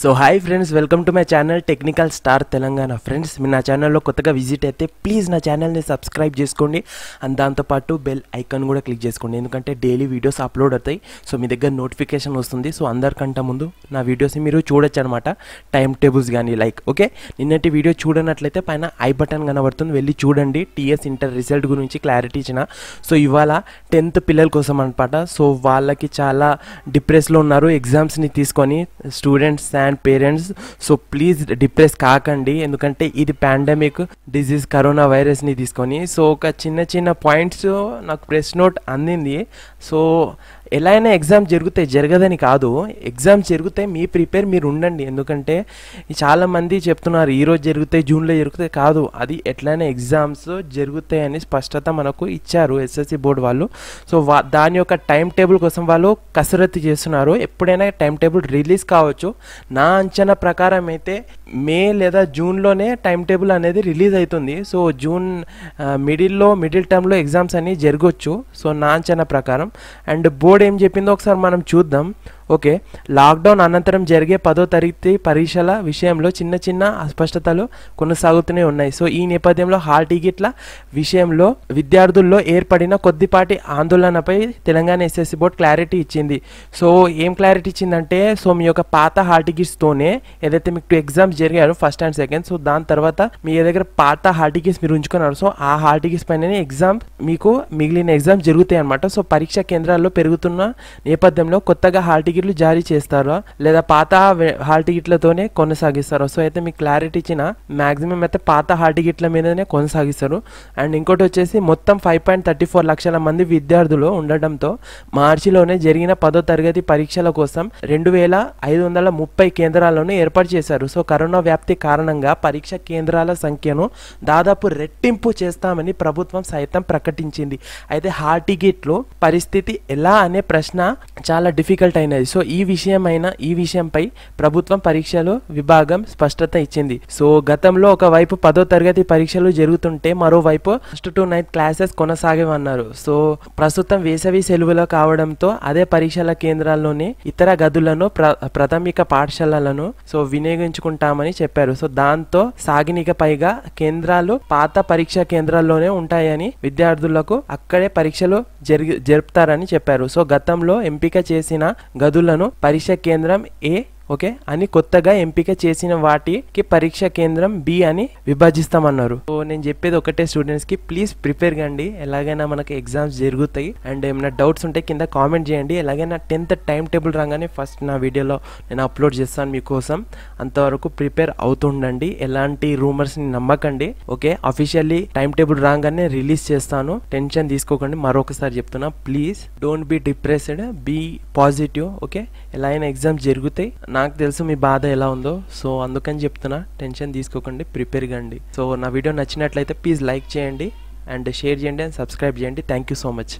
so hi friends welcome to my channel Technical Star Telangana friends మీరు నా ఛానల్లో కొత్తగా విజిట్ అయితే ప్లీజ్ నా ఛానల్ని సబ్స్క్రైబ్ చేసుకోండి అండ్ దాంతోపాటు బెల్ ఐకాన్ కూడా క్లిక్ చేసుకోండి ఎందుకంటే డైలీ వీడియోస్ అప్లోడ్ అవుతాయి సో మీ దగ్గర నోటిఫికేషన్ వస్తుంది సో అందరికంటే ముందు నా వీడియోస్ని మీరు చూడొచ్చు అనమాట టైం టేబుల్స్ కానీ లైక్ ఓకే నిన్నటి వీడియో చూడనట్లయితే పైన ఐ బటన్ కనబడుతుంది వెళ్ళి చూడండి టీఎస్ ఇంటర్ రిజల్ట్ గురించి క్లారిటీ ఇచ్చిన సో ఇవాళ టెన్త్ పిల్లల కోసం అనమాట సో వాళ్ళకి చాలా డిప్రెస్లో ఉన్నారు ఎగ్జామ్స్ని తీసుకొని students and parents so please depress కాకండి ఎందుకంటే ఇది పాండమిక్ డిజీజ్ కరోనా వైరస్ని తీసుకొని సో ఒక చిన్న చిన్న పాయింట్స్ నాకు ప్రెస్ నోట్ అందింది సో ఎలా అయినా ఎగ్జామ్ జరిగితే జరగదని కాదు ఎగ్జామ్ జరిగితే మీ ప్రిపేర్ మీరు ఉండండి ఎందుకంటే చాలామంది చెప్తున్నారు ఈరోజు జరిగితే జూన్లో జరిగితే కాదు అది ఎట్లయినా ఎగ్జామ్స్ జరుగుతాయి అని స్పష్టత మనకు ఇచ్చారు ఎస్ఎస్సి బోర్డు వాళ్ళు సో దాని యొక్క టైం టేబుల్ కోసం వాళ్ళు కసరత్తు చేస్తున్నారు ఎప్పుడైనా టైం టేబుల్ రిలీజ్ కావచ్చు నా అంచనా ప్రకారం అయితే మే లేదా జూన్లోనే టైం టేబుల్ అనేది రిలీజ్ అవుతుంది సో జూన్ మిడిల్లో మిడిల్ టర్మ్లో ఎగ్జామ్స్ అన్నీ జరగవచ్చు సో నా అంచనా ప్రకారం అండ్ బోర్డ్ నేం చెప్పిందో ఒకసారి మనం చూద్దాం ఓకే లాక్డౌన్ అనంతరం జరిగే పదో తరగతి పరీక్షల విషయంలో చిన్న చిన్న అస్పష్టతలు కొనసాగుతూనే ఉన్నాయి సో ఈ నేపథ్యంలో హాల్ టికెట్ల విషయంలో విద్యార్థుల్లో ఏర్పడిన కొద్దిపాటి ఆందోళనపై తెలంగాణ ఎస్ఎస్సి బోర్డు క్లారిటీ ఇచ్చింది సో ఏం క్లారిటీ ఇచ్చిందంటే సో మీ యొక్క పాత హాల్ టికెట్స్తోనే ఏదైతే మీకు టూ ఎగ్జామ్స్ జరిగాయో ఫస్ట్ అండ్ సెకండ్ సో దాని తర్వాత మీ దగ్గర పాత హాల్ టికెట్స్ మీరు ఉంచుకున్నారు సో ఆ హాల్ టికెట్స్ పైన ఎగ్జామ్ మీకు మిగిలిన ఎగ్జామ్స్ జరుగుతాయి అనమాట సో పరీక్షా కేంద్రాల్లో పెరుగుతున్న నేపథ్యంలో కొత్తగా హాల్ టికెట్ టికెట్లు జారీ చేస్తారా లేదా పాత హాల్ టికెట్లతోనే కొనసాగిస్తారా సో అయితే మీకు క్లారిటీ ఇచ్చిన మ్యాక్సిమం అయితే పాత హాల్ టికెట్ల మీదనే కొనసాగిస్తారు అండ్ ఇంకోటి వచ్చేసి మొత్తం ఫైవ్ పాయింట్ థర్టీ ఫోర్ లక్షల మంది విద్యార్థులు ఉండడంతో మార్చిలోనే జరిగిన పదో తరగతి పరీక్షల కోసం రెండు వేల ఐదు వందల ముప్పై కేంద్రాలను ఏర్పాటు చేశారు సో కరోనా వ్యాప్తి కారణంగా పరీక్ష కేంద్రాల సంఖ్యను దాదాపు రెట్టింపు చేస్తామని ప్రభుత్వం సైతం ప్రకటించింది అయితే హాల్ టికెట్లు పరిస్థితి ఎలా అనే ప్రశ్న చాలా డిఫికల్ట్ అయినది సో ఈ విషయమైన ఈ విషయంపై ప్రభుత్వం పరీక్షలు విభాగం స్పష్టత ఇచ్చింది సో గతంలో ఒకవైపు పదో తరగతి పరీక్షలు జరుగుతుంటే మరోవైపు ఫస్ట్ టు నైట్ క్లాసెస్ కొనసాగేవన్నారు సో ప్రస్తుతం వేసవి సెలవులు కావడంతో అదే పరీక్షల కేంద్రాల్లోనే ఇతర గదులను ప్ర ప్రాథమిక పాఠశాలలను సో వినియోగించుకుంటామని చెప్పారు సో దాంతో సాగినిక పైగా కేంద్రాలు పాత పరీక్షా కేంద్రాల్లోనే ఉంటాయని విద్యార్థులకు అక్కడే పరీక్షలు జరుపుతారని చెప్పారు సో గతంలో ఎంపిక చేసిన గదు వదులను పరీక్ష కేంద్రం ఏ ఓకే అని కొత్తగా ఎంపిక చేసిన వాటికి పరీక్ష కేంద్రం బి అని విభజిస్తామన్నారు సో నేను చెప్పేది ఒకటే స్టూడెంట్స్కి ప్లీజ్ ప్రిపేర్ కండి ఎలాగైనా మనకి ఎగ్జామ్స్ జరుగుతాయి అండ్ ఏమైనా డౌట్స్ ఉంటే కింద కామెంట్ చేయండి ఎలాగైనా టెన్త్ టైం టేబుల్ రాగానే ఫస్ట్ నా వీడియోలో నేను అప్లోడ్ చేస్తాను మీకోసం అంతవరకు ప్రిపేర్ అవుతుండండి ఎలాంటి రూమర్స్ని నమ్మకండి ఓకే అఫీషియల్లీ టైం టేబుల్ రాగానే రిలీజ్ చేస్తాను టెన్షన్ తీసుకోకండి మరొకసారి చెప్తున్నా please don't be depressed be positive okay ఎలా అయినా ఎగ్జామ్స్ జరుగుతాయి నా నాకు తెలుసు మీ బాధ ఎలా ఉందో సో అందుకని చెప్తున్నా టెన్షన్ తీసుకోకండి ప్రిపేర్ కండి సో నా వీడియో నచ్చినట్లయితే ప్లీజ్ లైక్ చేయండి అండ్ షేర్ చేయండి అండ్ సబ్స్క్రైబ్ చేయండి థ్యాంక్ యూ సో మచ్